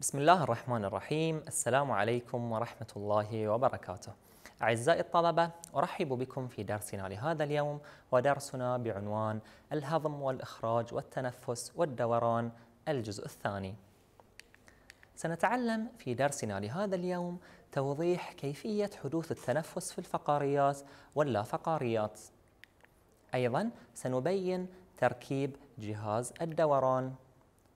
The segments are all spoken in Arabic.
بسم الله الرحمن الرحيم السلام عليكم ورحمة الله وبركاته أعزائي الطلبة أرحب بكم في درسنا لهذا اليوم ودرسنا بعنوان الهضم والإخراج والتنفس والدوران الجزء الثاني سنتعلم في درسنا لهذا اليوم توضيح كيفية حدوث التنفس في الفقاريات واللافقاريات أيضا سنبين تركيب جهاز الدوران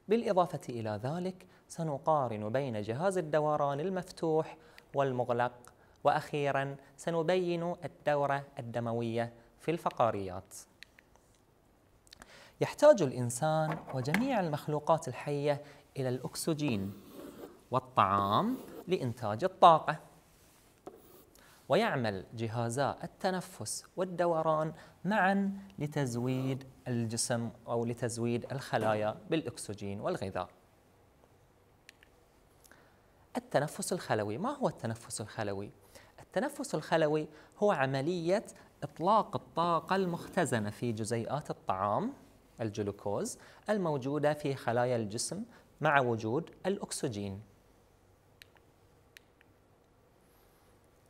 بالإضافة إلى ذلك سنقارن بين جهاز الدوران المفتوح والمغلق وأخيرا سنبين الدورة الدموية في الفقاريات يحتاج الإنسان وجميع المخلوقات الحية إلى الأكسجين والطعام لإنتاج الطاقة ويعمل جهازا التنفس والدوران معا لتزويد الجسم أو لتزويد الخلايا بالأكسجين والغذاء التنفس الخلوي ما هو التنفس الخلوي؟ التنفس الخلوي هو عملية إطلاق الطاقة المختزنة في جزيئات الطعام الجلوكوز الموجودة في خلايا الجسم مع وجود الأكسجين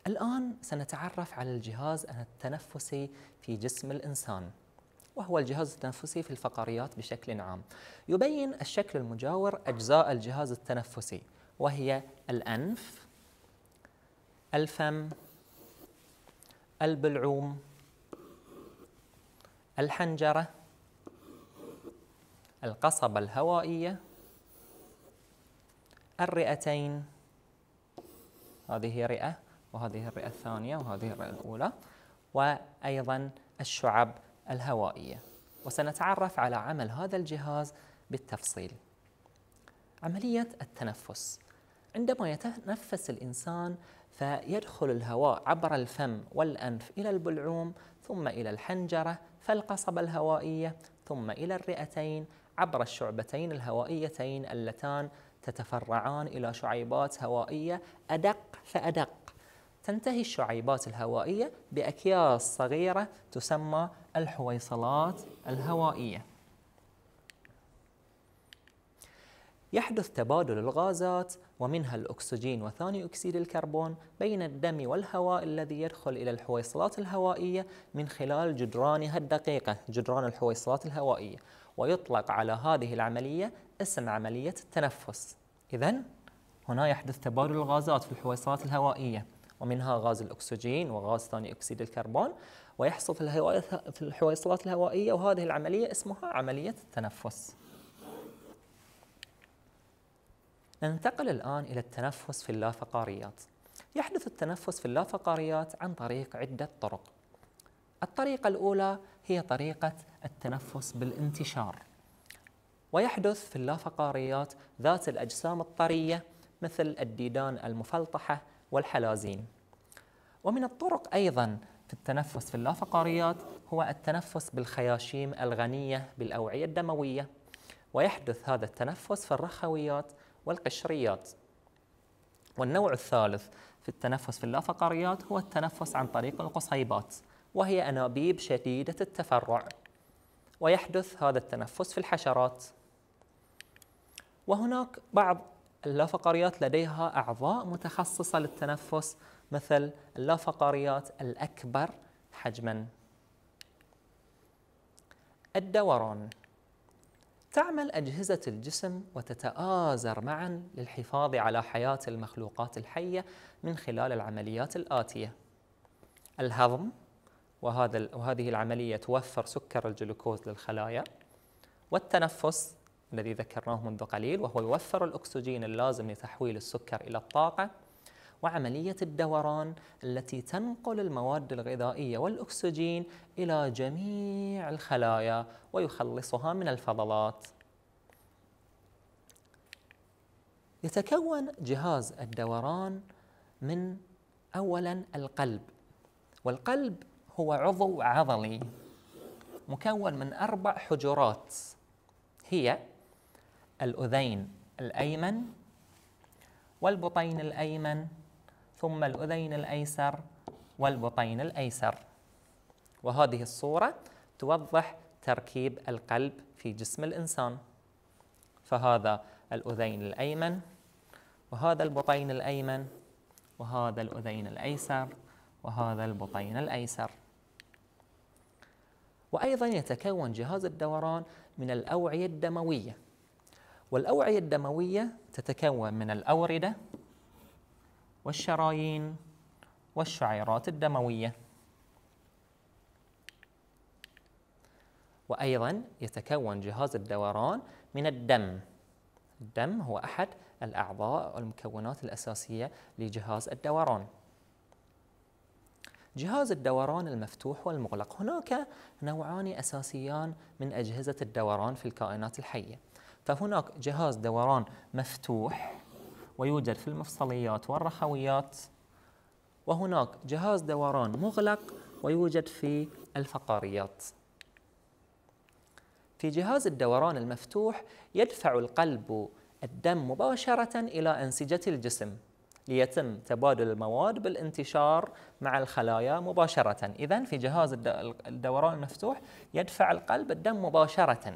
الآن سنتعرف على الجهاز التنفسي في جسم الإنسان وهو الجهاز التنفسي في الفقريات بشكل عام يبين الشكل المجاور أجزاء الجهاز التنفسي وهي الأنف الفم البلعوم الحنجرة القصبة الهوائية الرئتين هذه رئة وهذه الرئة الثانية وهذه الرئة الأولى وأيضا الشعب الهوائية وسنتعرف على عمل هذا الجهاز بالتفصيل عملية التنفس عندما يتنفس الإنسان فيدخل الهواء عبر الفم والأنف إلى البلعوم ثم إلى الحنجرة فالقصبة الهوائية ثم إلى الرئتين عبر الشعبتين الهوائيتين اللتان تتفرعان إلى شعيبات هوائية أدق فأدق تنتهي الشعيبات الهوائية بأكياس صغيرة تسمى الحويصلات الهوائية يحدث تبادل الغازات ومنها الأكسجين وثاني أكسيد الكربون بين الدم والهواء الذي يدخل إلى الحويصلات الهوائية من خلال جدرانها الدقيقة جدران الحويصلات الهوائية ويطلق على هذه العملية اسم عملية التنفس إذا هنا يحدث تبادل الغازات في الحويصلات الهوائية ومنها غاز الأكسجين وغاز ثاني أكسيد الكربون ويحصل في الحويصلات الهوائية وهذه العملية اسمها عملية التنفس ننتقل الآن إلى التنفس في اللافقاريات يحدث التنفس في اللافقاريات عن طريق عدة طرق الطريقة الأولى هي طريقة التنفس بالانتشار ويحدث في اللافقاريات ذات الأجسام الطرية مثل الديدان المفلطحة والحلازين ومن الطرق أيضا في التنفس في اللافقاريات هو التنفس بالخياشيم الغنية بالأوعية الدموية ويحدث هذا التنفس في الرخويات والقشريات والنوع الثالث في التنفس في اللافقاريات هو التنفس عن طريق القصيبات وهي أنابيب شديدة التفرع ويحدث هذا التنفس في الحشرات وهناك بعض اللافقاريات لديها أعضاء متخصصة للتنفس مثل اللافقاريات الأكبر حجماً الدوران تعمل أجهزة الجسم وتتآزر معا للحفاظ على حياة المخلوقات الحية من خلال العمليات الآتية الهضم وهذا وهذه العملية توفر سكر الجلوكوز للخلايا والتنفس الذي ذكرناه منذ قليل وهو يوفر الأكسجين اللازم لتحويل السكر إلى الطاقة وعملية الدوران التي تنقل المواد الغذائية والأكسجين إلى جميع الخلايا ويخلصها من الفضلات يتكون جهاز الدوران من أولا القلب والقلب هو عضو عضلي مكون من أربع حجرات هي الأذين الأيمن والبطين الأيمن ثم الأذين الأيسر والبطين الأيسر وهذه الصورة توضح تركيب القلب في جسم الإنسان فهذا الأذين الأيمن وهذا البطين الأيمن وهذا الأذين الأيسر وهذا البطين الأيسر وأيضا يتكون جهاز الدوران من الأوعية الدموية والأوعية الدموية تتكون من الأوردة والشرايين والشعيرات الدموية وأيضا يتكون جهاز الدوران من الدم الدم هو أحد الأعضاء والمكونات الأساسية لجهاز الدوران جهاز الدوران المفتوح والمغلق هناك نوعان أساسيان من أجهزة الدوران في الكائنات الحية فهناك جهاز دوران مفتوح ويوجد في المفصليات والرخويات وهناك جهاز دوران مغلق ويوجد في الفقاريات في جهاز الدوران المفتوح يدفع القلب الدم مباشرة إلى أنسجة الجسم ليتم تبادل المواد بالانتشار مع الخلايا مباشرة إذا في جهاز الدوران المفتوح يدفع القلب الدم مباشرة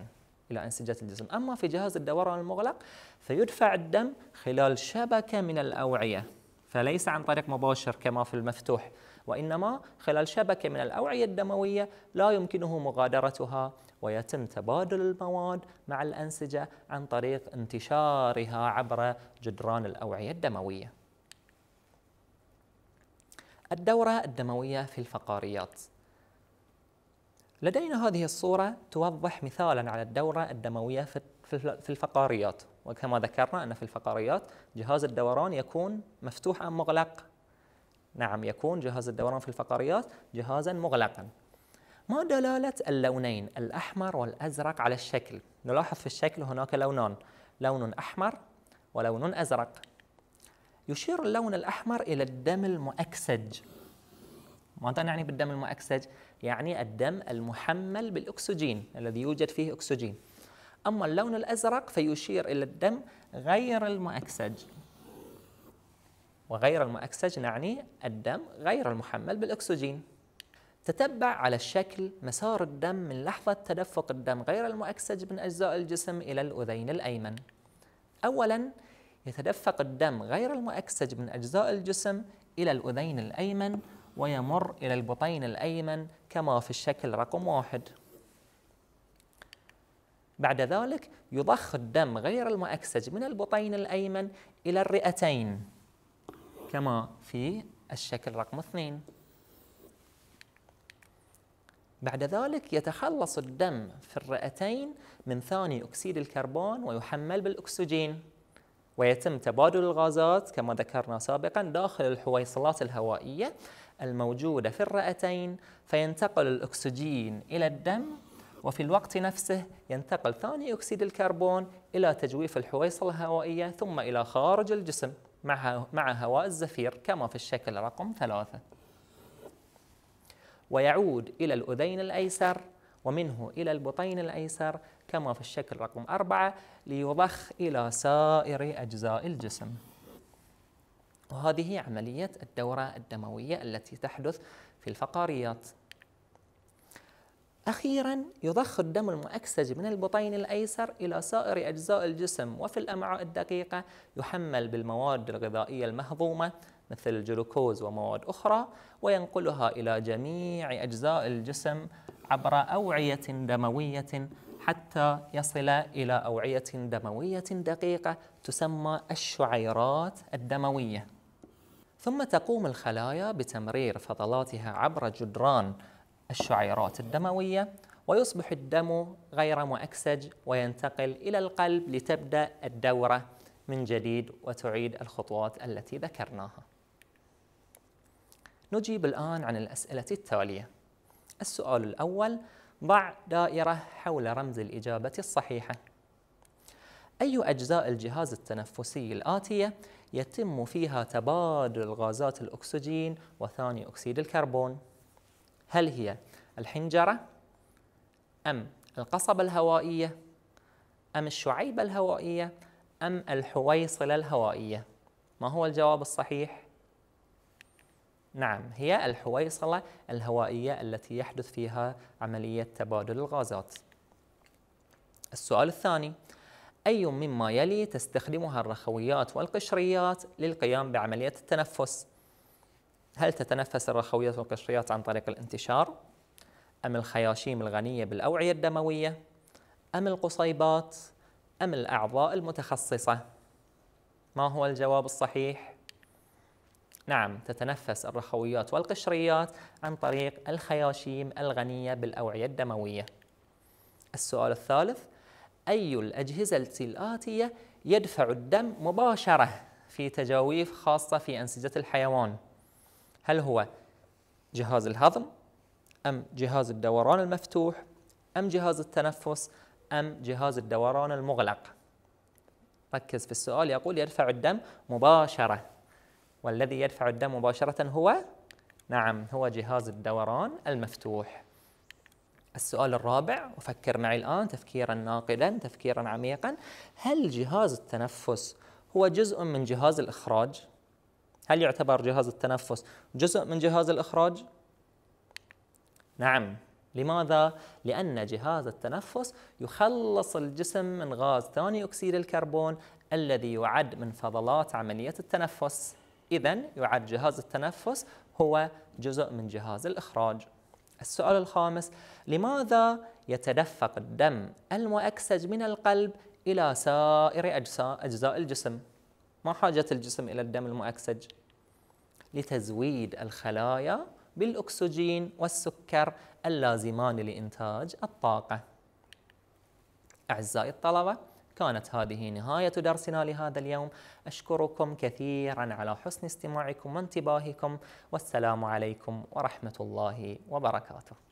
إلى أنسجة الجسم أما في جهاز الدوران المغلق فيدفع الدم خلال شبكة من الأوعية فليس عن طريق مباشر كما في المفتوح وإنما خلال شبكة من الأوعية الدموية لا يمكنه مغادرتها ويتم تبادل المواد مع الأنسجة عن طريق انتشارها عبر جدران الأوعية الدموية الدورة الدموية في الفقاريات لدينا هذه الصورة توضح مثالا على الدورة الدموية في الفقاريات وكما ذكرنا أن في الفقاريات جهاز الدوران يكون مفتوح أم مغلق نعم يكون جهاز الدوران في الفقاريات جهازا مغلقا ما دلالة اللونين الأحمر والأزرق على الشكل؟ نلاحظ في الشكل هناك لونان لون أحمر ولون أزرق يشير اللون الأحمر إلى الدم المؤكسج ماذا نعني بالدم المؤكسج؟ يعني الدم المحمل بالأكسجين الذي يوجد فيه أكسجين أما اللون الأزرق فيشير إلى الدم غير المؤكسج وغير المؤكسج نعني الدم غير المحمل بالأكسجين تتبع على الشكل مسار الدم من لحظة تدفق الدم غير المؤكسج من أجزاء الجسم إلى الأذين الأيمن أولاً يتدفق الدم غير المؤكسج من أجزاء الجسم إلى الأذين الأيمن ويمر إلى البطين الأيمن كما في الشكل رقم واحد بعد ذلك يضخ الدم غير المأكسج من البطين الأيمن إلى الرئتين كما في الشكل رقم اثنين بعد ذلك يتخلص الدم في الرئتين من ثاني أكسيد الكربون ويحمل بالأكسجين ويتم تبادل الغازات كما ذكرنا سابقا داخل الحويصلات الهوائية الموجودة في الرئتين فينتقل الأكسجين إلى الدم وفي الوقت نفسه ينتقل ثاني أكسيد الكربون إلى تجويف الحويصلة الهوائية ثم إلى خارج الجسم مع مع هواء الزفير كما في الشكل رقم ثلاثة ويعود إلى الأذين الأيسر ومنه إلى البطين الأيسر كما في الشكل رقم أربعة ليضخ إلى سائر أجزاء الجسم وهذه عملية الدورة الدموية التي تحدث في الفقاريات أخيرا يضخ الدم المؤكسج من البطين الأيسر إلى سائر أجزاء الجسم وفي الأمعاء الدقيقة يحمل بالمواد الغذائية المهضومة مثل الجلوكوز ومواد أخرى وينقلها إلى جميع أجزاء الجسم عبر أوعية دموية حتى يصل إلى أوعية دموية دقيقة تسمى الشعيرات الدموية ثم تقوم الخلايا بتمرير فضلاتها عبر جدران الشعيرات الدموية ويصبح الدم غير مؤكسج وينتقل إلى القلب لتبدأ الدورة من جديد وتعيد الخطوات التي ذكرناها. نجيب الآن عن الأسئلة التالية. السؤال الأول: ضع دائرة حول رمز الإجابة الصحيحة. أي أجزاء الجهاز التنفسي الآتية يتم فيها تبادل غازات الأكسجين وثاني أكسيد الكربون هل هي الحنجرة أم القصبة الهوائية أم الشعيبة الهوائية أم الحويصلة الهوائية ما هو الجواب الصحيح؟ نعم هي الحويصلة الهوائية التي يحدث فيها عملية تبادل الغازات السؤال الثاني أي مما يلي تستخدمها الرخويات والقشريات للقيام بعملية التنفس هل تتنفس الرخويات والقشريات عن طريق الانتشار؟ أم الخياشيم الغنية بالأوعية الدموية؟ أم القصيبات؟ أم الأعضاء المتخصصة؟ ما هو الجواب الصحيح؟ نعم تتنفس الرخويات والقشريات عن طريق الخياشيم الغنية بالأوعية الدموية السؤال الثالث أي الأجهزة الآتية يدفع الدم مباشرة في تجاويف خاصة في أنسجة الحيوان هل هو جهاز الهضم أم جهاز الدوران المفتوح أم جهاز التنفس أم جهاز الدوران المغلق ركز في السؤال يقول يدفع الدم مباشرة والذي يدفع الدم مباشرة هو نعم هو جهاز الدوران المفتوح السؤال الرابع وفكر معي الآن تفكيرا ناقدا تفكيرا عميقا هل جهاز التنفس هو جزء من جهاز الإخراج؟ هل يعتبر جهاز التنفس جزء من جهاز الإخراج؟ نعم لماذا؟ لأن جهاز التنفس يخلص الجسم من غاز ثاني أكسيد الكربون الذي يعد من فضلات عملية التنفس إذا يعد جهاز التنفس هو جزء من جهاز الإخراج السؤال الخامس لماذا يتدفق الدم المؤكسج من القلب إلى سائر أجزاء, أجزاء الجسم ما حاجة الجسم إلى الدم المؤكسج؟ لتزويد الخلايا بالأكسجين والسكر اللازمان لإنتاج الطاقة أعزائي الطلبة كانت هذه نهاية درسنا لهذا اليوم أشكركم كثيرا على حسن استماعكم وانتباهكم والسلام عليكم ورحمة الله وبركاته